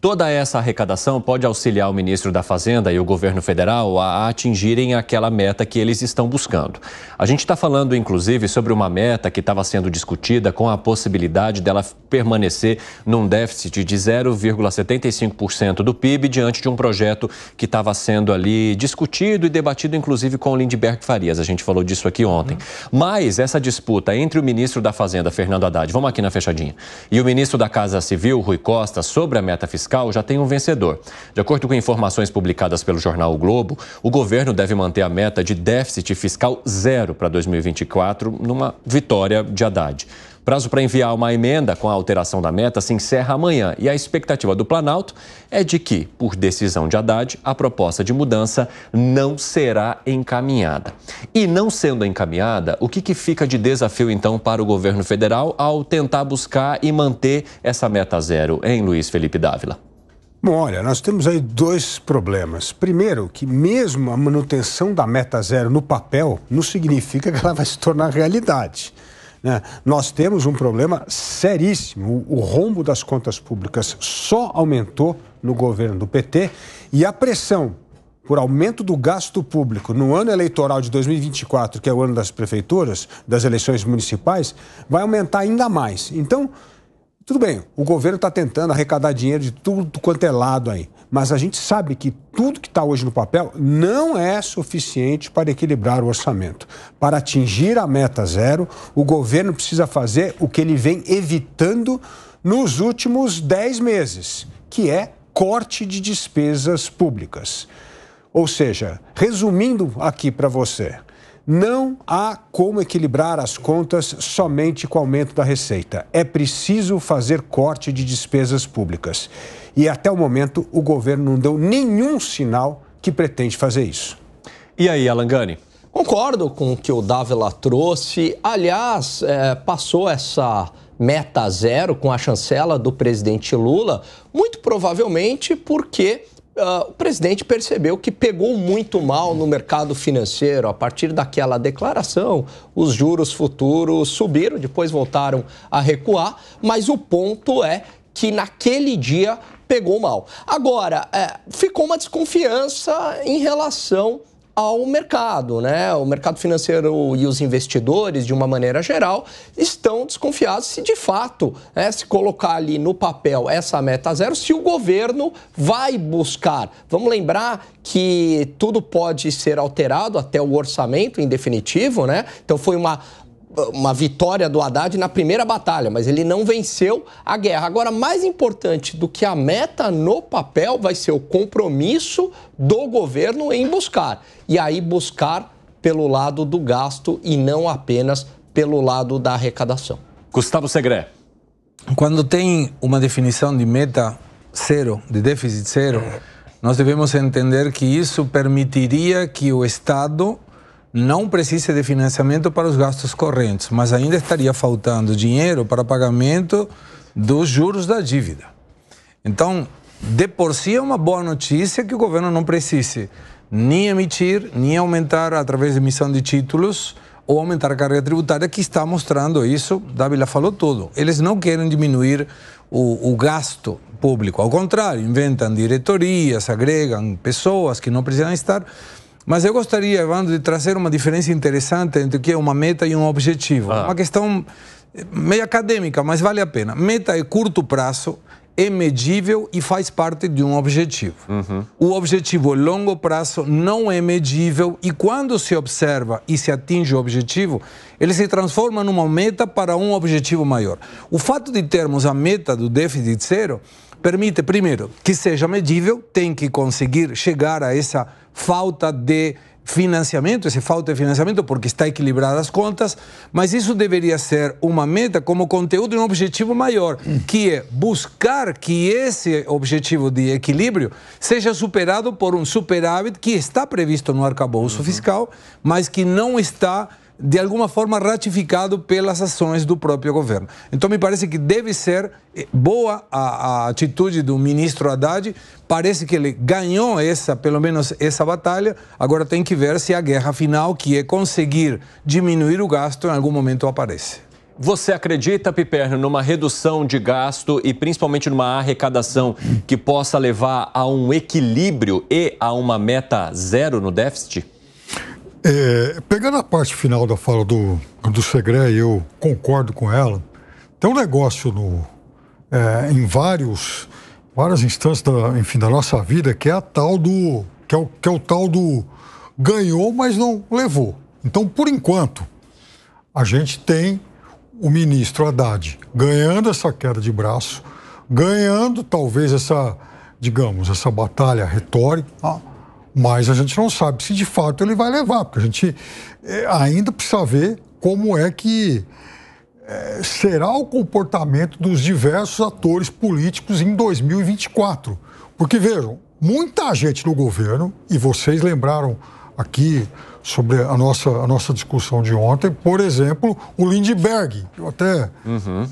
Toda essa arrecadação pode auxiliar o ministro da Fazenda e o governo federal a atingirem aquela meta que eles estão buscando. A gente está falando, inclusive, sobre uma meta que estava sendo discutida com a possibilidade dela permanecer num déficit de 0,75% do PIB diante de um projeto que estava sendo ali discutido e debatido, inclusive, com o Lindbergh Farias. A gente falou disso aqui ontem. Uhum. Mas essa disputa entre o ministro da Fazenda, Fernando Haddad, vamos aqui na fechadinha, e o ministro da Casa Civil, Rui Costa, sobre a meta fiscal fiscal já tem um vencedor. De acordo com informações publicadas pelo jornal o Globo, o governo deve manter a meta de déficit fiscal zero para 2024 numa vitória de Haddad. Prazo para enviar uma emenda com a alteração da meta se encerra amanhã e a expectativa do Planalto é de que, por decisão de Haddad, a proposta de mudança não será encaminhada. E não sendo encaminhada, o que, que fica de desafio então para o governo federal ao tentar buscar e manter essa meta zero, hein, Luiz Felipe Dávila? Bom, olha, nós temos aí dois problemas. Primeiro, que mesmo a manutenção da meta zero no papel não significa que ela vai se tornar realidade. Né? Nós temos um problema seríssimo. O rombo das contas públicas só aumentou no governo do PT e a pressão por aumento do gasto público no ano eleitoral de 2024, que é o ano das prefeituras, das eleições municipais, vai aumentar ainda mais. Então, tudo bem, o governo está tentando arrecadar dinheiro de tudo quanto é lado aí, mas a gente sabe que tudo que está hoje no papel não é suficiente para equilibrar o orçamento. Para atingir a meta zero, o governo precisa fazer o que ele vem evitando nos últimos 10 meses, que é corte de despesas públicas. Ou seja, resumindo aqui para você, não há como equilibrar as contas somente com aumento da receita. É preciso fazer corte de despesas públicas. E até o momento, o governo não deu nenhum sinal que pretende fazer isso. E aí, Alangani? Concordo com o que o Dávila trouxe. Aliás, é, passou essa meta zero com a chancela do presidente Lula, muito provavelmente porque Uh, o presidente percebeu que pegou muito mal no mercado financeiro. A partir daquela declaração, os juros futuros subiram, depois voltaram a recuar, mas o ponto é que naquele dia pegou mal. Agora, é, ficou uma desconfiança em relação ao mercado, né? O mercado financeiro e os investidores, de uma maneira geral, estão desconfiados se de fato é, se colocar ali no papel essa meta zero, se o governo vai buscar. Vamos lembrar que tudo pode ser alterado até o orçamento em definitivo, né? Então foi uma uma vitória do Haddad na primeira batalha, mas ele não venceu a guerra. Agora, mais importante do que a meta no papel vai ser o compromisso do governo em buscar. E aí buscar pelo lado do gasto e não apenas pelo lado da arrecadação. Gustavo Segre, Quando tem uma definição de meta zero, de déficit zero, nós devemos entender que isso permitiria que o Estado não precisa de financiamento para os gastos correntes, mas ainda estaria faltando dinheiro para pagamento dos juros da dívida. Então, de por si é uma boa notícia que o governo não precise nem emitir, nem aumentar através de emissão de títulos ou aumentar a carga tributária, que está mostrando isso. Dávila falou tudo. Eles não querem diminuir o, o gasto público. Ao contrário, inventam diretorias, agregam pessoas que não precisam estar. Mas eu gostaria, Evandro, de trazer uma diferença interessante entre o que é uma meta e um objetivo. Ah. Uma questão eh, meio acadêmica, mas vale a pena. Meta é curto prazo, é medível e faz parte de um objetivo. Uhum. O objetivo é longo prazo não é medível e quando se observa e se atinge o objetivo, ele se transforma numa meta para um objetivo maior. O fato de termos a meta do déficit zero permite, primeiro, que seja medível, tem que conseguir chegar a essa falta de financiamento, essa falta de financiamento, porque está equilibrada as contas, mas isso deveria ser uma meta como conteúdo e um objetivo maior, que é buscar que esse objetivo de equilíbrio seja superado por um superávit que está previsto no arcabouço uhum. fiscal, mas que não está de alguma forma ratificado pelas ações do próprio governo. Então, me parece que deve ser eh, boa a, a, atitude do ministro Haddad. Parece que ele ganhou essa, pelo menos essa batalha. Agora tem que ver se a guerra final, que é conseguir diminuir o gasto, em algum momento aparece. Você acredita, Piperno, numa redução de gasto e principalmente numa arrecadação que possa levar a um equilíbrio e a uma meta zero no déficit? É, pegando a parte final da fala do, do Segre, eu concordo com ela. Tem um negócio no, é, em vários, várias instâncias da, enfim, da nossa vida que é a tal do. Que é, o, que é o tal do ganhou, mas não levou. Então, por enquanto, a gente tem o ministro Haddad ganhando essa queda de braço, ganhando talvez essa, digamos, essa batalha retórica. Tá? Mas a gente não sabe se de fato ele vai levar, porque a gente eh, ainda precisa ver como é que eh, será o comportamento dos diversos atores políticos em 2024. Porque vejam, muita gente no governo, e vocês lembraram aqui sobre a nossa, a nossa discussão de ontem, por exemplo, o Lindbergh. Eu até uhum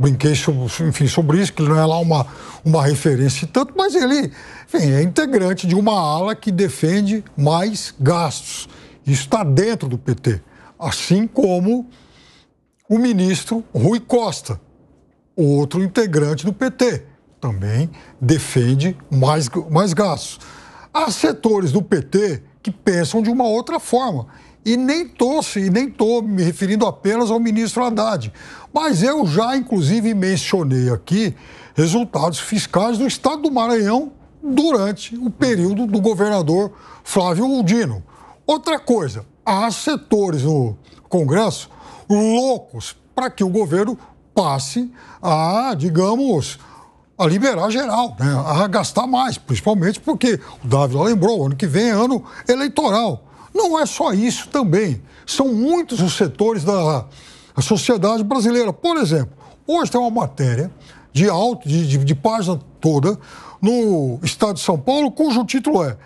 brinquei sobre, enfim, sobre isso, que ele não é lá uma, uma referência e tanto, mas ele enfim, é integrante de uma ala que defende mais gastos. Isso está dentro do PT. Assim como o ministro Rui Costa, outro integrante do PT, também defende mais, mais gastos. Há setores do PT que pensam de uma outra forma e nem torço, e nem estou me referindo apenas ao ministro Haddad. Mas eu já, inclusive, mencionei aqui resultados fiscais do estado do Maranhão durante o período do governador Flávio Dino. Outra coisa, há setores no Congresso loucos para que o governo passe a, digamos, a liberar geral, né? a gastar mais, principalmente porque o Davi lembrou, ano que vem é ano eleitoral. Não é só isso também. São muitos os setores da sociedade brasileira. Por exemplo, hoje tem uma matéria de alto, de, de, de página toda, no estado de São Paulo, cujo título é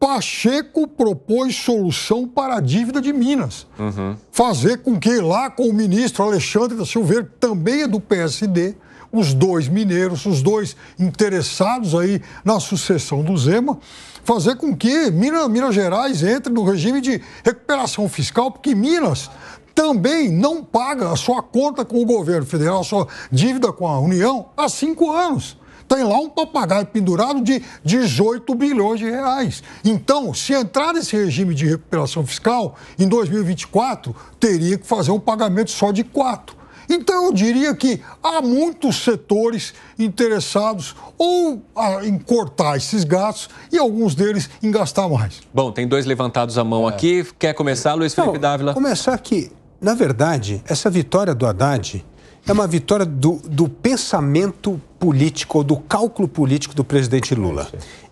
Pacheco propõe solução para a dívida de Minas. Uhum. Fazer com que lá com o ministro Alexandre da Silveira, que também é do PSD, os dois mineiros, os dois interessados aí na sucessão do Zema, fazer com que Minas, Minas Gerais entre no regime de recuperação fiscal, porque Minas também não paga a sua conta com o governo federal, a sua dívida com a União, há cinco anos. Tem lá um papagaio pendurado de 18 bilhões de reais. Então, se entrar nesse regime de recuperação fiscal, em 2024, teria que fazer um pagamento só de quatro então, eu diria que há muitos setores interessados ou ah, em cortar esses gastos e alguns deles em gastar mais. Bom, tem dois levantados a mão é. aqui. Quer começar, Luiz Felipe Não, Dávila? Começar que, na verdade, essa vitória do Haddad é uma vitória do, do pensamento político ou do cálculo político do presidente Lula.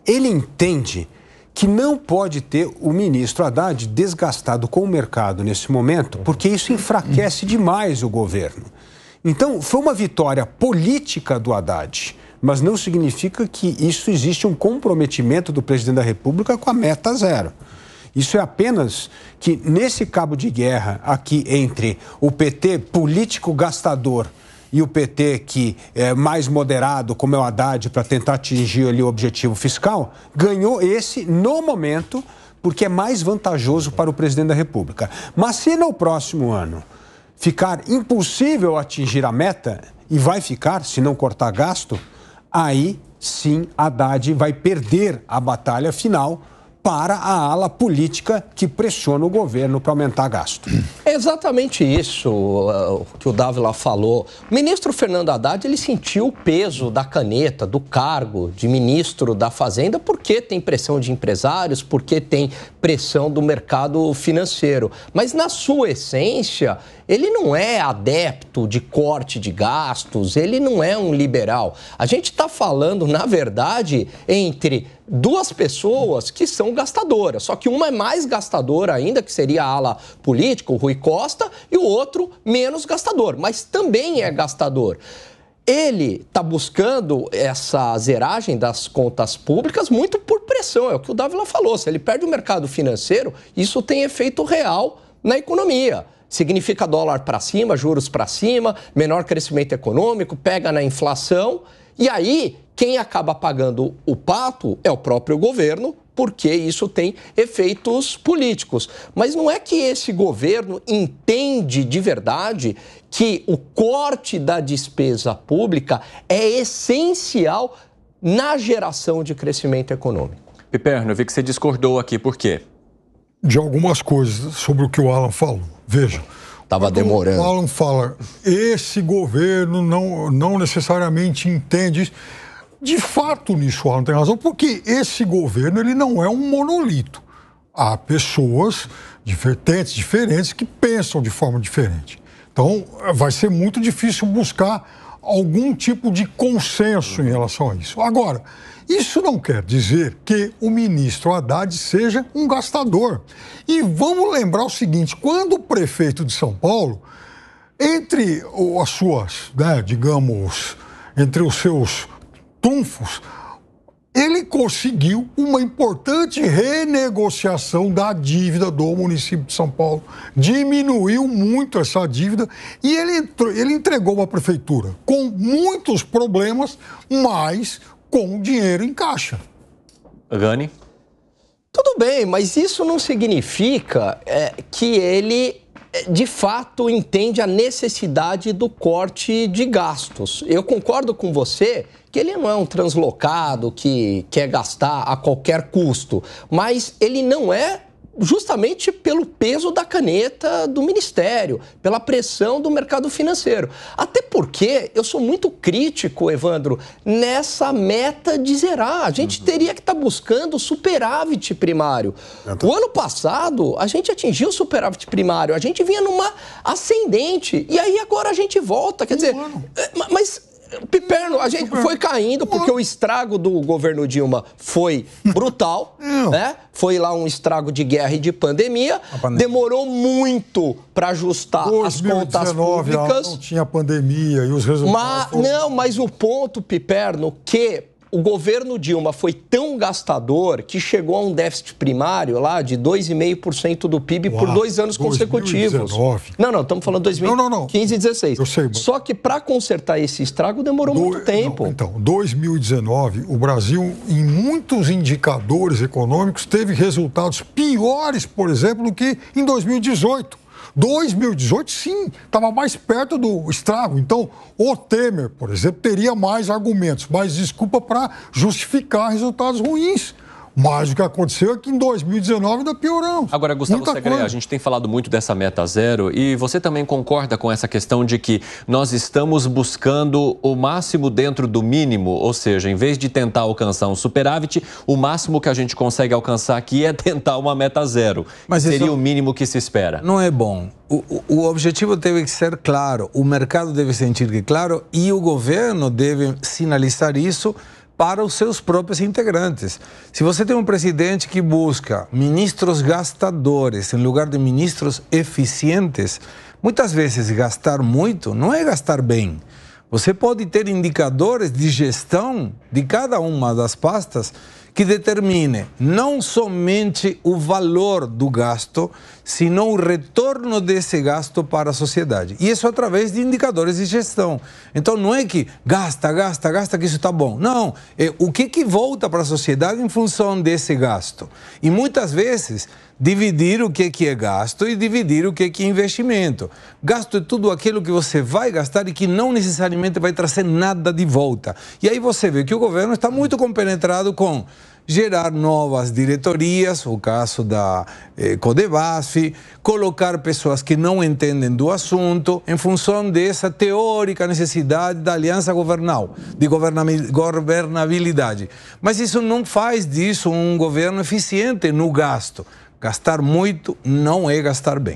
Ele entende que não pode ter o ministro Haddad desgastado com o mercado nesse momento, porque isso enfraquece demais o governo. Então, foi uma vitória política do Haddad, mas não significa que isso existe um comprometimento do presidente da República com a meta zero. Isso é apenas que nesse cabo de guerra aqui entre o PT político gastador e o PT, que é mais moderado, como é o Haddad, para tentar atingir ali o objetivo fiscal, ganhou esse no momento, porque é mais vantajoso para o presidente da República. Mas se no próximo ano ficar impossível atingir a meta, e vai ficar, se não cortar gasto, aí sim Haddad vai perder a batalha final para a ala política que pressiona o governo para aumentar gasto. É exatamente isso uh, que o lá falou. O ministro Fernando Haddad ele sentiu o peso da caneta, do cargo de ministro da Fazenda, porque tem pressão de empresários, porque tem pressão do mercado financeiro. Mas na sua essência, ele não é adepto de corte de gastos, ele não é um liberal. A gente está falando, na verdade, entre duas pessoas que são gastadoras. Só que uma é mais gastadora ainda, que seria a ala política, o Rui Costa, e o outro menos gastador, mas também é gastador. Ele está buscando essa zeragem das contas públicas muito por pressão, é o que o Dávila falou. Se ele perde o mercado financeiro, isso tem efeito real na economia significa dólar para cima, juros para cima, menor crescimento econômico, pega na inflação. E aí, quem acaba pagando o pato é o próprio governo, porque isso tem efeitos políticos. Mas não é que esse governo entende de verdade que o corte da despesa pública é essencial na geração de crescimento econômico. Piperno, eu vi que você discordou aqui, por quê? De algumas coisas sobre o que o Alan falou. Veja. Estava demorando. O Alan fala, esse governo não, não necessariamente entende isso. De fato, nisso o Alan tem razão, porque esse governo ele não é um monolito. Há pessoas de vertentes diferentes que pensam de forma diferente. Então, vai ser muito difícil buscar algum tipo de consenso em relação a isso. Agora, isso não quer dizer que o ministro Haddad seja um gastador. E vamos lembrar o seguinte: quando o prefeito de São Paulo, entre as suas, né, digamos, entre os seus trunfos, ele conseguiu uma importante renegociação da dívida do município de São Paulo. Diminuiu muito essa dívida e ele, entrou, ele entregou uma prefeitura com muitos problemas, mas com dinheiro em caixa. Gani? Tudo bem, mas isso não significa é, que ele é, de fato entende a necessidade do corte de gastos. Eu concordo com você que ele não é um translocado que quer gastar a qualquer custo, mas ele não é justamente pelo peso da caneta do ministério, pela pressão do mercado financeiro. Até porque eu sou muito crítico, Evandro, nessa meta de zerar. A gente uhum. teria que estar tá buscando superávit primário. Então... O ano passado, a gente atingiu superávit primário, a gente vinha numa ascendente e aí agora a gente volta, quer um dizer, ano. Eh, mas piperno, a gente foi caindo porque o estrago do governo Dilma foi brutal, né? Foi lá um estrago de guerra e de pandemia. Demorou muito para ajustar 2019, as contas públicas. Não tinha pandemia e os resultados. Mas, foram... Não, mas o ponto piperno que o governo Dilma foi tão gastador que chegou a um déficit primário lá de 2,5% do PIB Uau, por dois anos 2019. consecutivos. Não, não, estamos falando 2015 não, não, não. e 16. Eu sei, mas... Só que para consertar esse estrago demorou do... muito tempo. Não, então, 2019, o Brasil, em muitos indicadores econômicos, teve resultados piores, por exemplo, do que em 2018. 2018, sim, estava mais perto do estrago. Então, o Temer, por exemplo, teria mais argumentos, mais desculpa para justificar resultados ruins. Mas o que aconteceu é que em 2019 ainda pioramos. Agora, Gustavo Segreia, Segre, a gente tem falado muito dessa meta zero e você também concorda com essa questão de que nós estamos buscando o máximo dentro do mínimo, ou seja, em vez de tentar alcançar um superávit, o máximo que a gente consegue alcançar aqui é tentar uma meta zero. Mas Seria é o mínimo que se espera. Não é bom. O, o objetivo deve ser claro, o mercado deve sentir que é claro e o governo deve sinalizar isso para os seus próprios integrantes. Se você tem um presidente que busca ministros gastadores em lugar de ministros eficientes, muitas vezes gastar muito não é gastar bem. Você pode ter indicadores de gestão de cada uma das pastas que determine não somente o valor do gasto, senão o retorno desse gasto para a sociedade. E isso através de indicadores de gestão. Então não é que gasta, gasta, gasta que isso está bom. Não, é o que que volta para a sociedade em função desse gasto. E muitas vezes dividir o que que é gasto e dividir o que que é investimento. Gasto é tudo aquilo que você vai gastar e que não necessariamente vai trazer nada de volta. E aí você vê que o governo está muito compenetrado com gerar novas diretorias, o caso da eh, Codevasf, colocar pessoas que não entendem do assunto em função dessa teórica necessidade da aliança governal, de governabilidade. Mas isso não faz disso um governo eficiente no gasto. Gastar muito não é gastar bem.